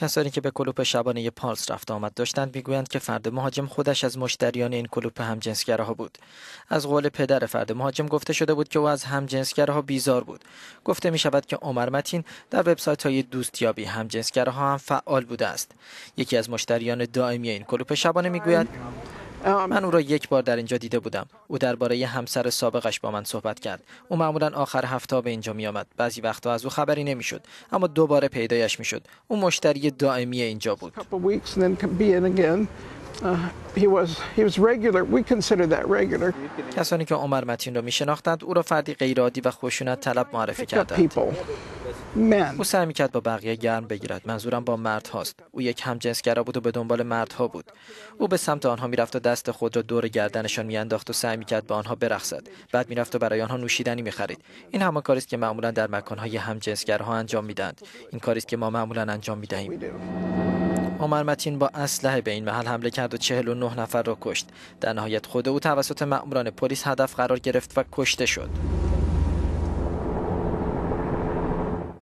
کسانی که به کلوپ شبانه پالس رفت آمد داشتند میگویند که فرد مهاجم خودش از مشتریان این کلوپ ها بود از قول پدر فرد مهاجم گفته شده بود که او از ها بیزار بود گفته می شود که عمر متین در وبسایت های دوستیابی همجنسگراها هم فعال بوده است یکی از مشتریان دائمی این کلوپ شبانه میگوید من او را یک بار در اینجا دیده بودم او درباره همسر سابقش با من صحبت کرد او معمولا آخر هفته به اینجا می آمد بعضی وقتها از او خبری نمیشد اما دوباره پیدایش شد او مشتری دائمی اینجا بود کسانی که عمر متین را میشناختند او را فردی غیرعادی و خشونت طلب معرفی کردند او سعی میکرد با بقیه گرم بگیرد منظورم با مردهاست او یک همجنسگرا بود و به دنبال مردها بود او به سمت آنها میرفت و دست خود را دور گردنشان میانداخت و سعی میکرد با آنها برقصد بعد میرفت و برای آنها نوشیدنی میخرید این همان کاری است که معمولا در مکانهای همجنسگرها انجام میدهند این کاری است که ما معمولا انجام میدهیم عمر متین با اسلحه به این محل حمله کرد و 49 نفر را کشت در نهایت خود او توسط مأموران پلیس هدف قرار گرفت و کشته شد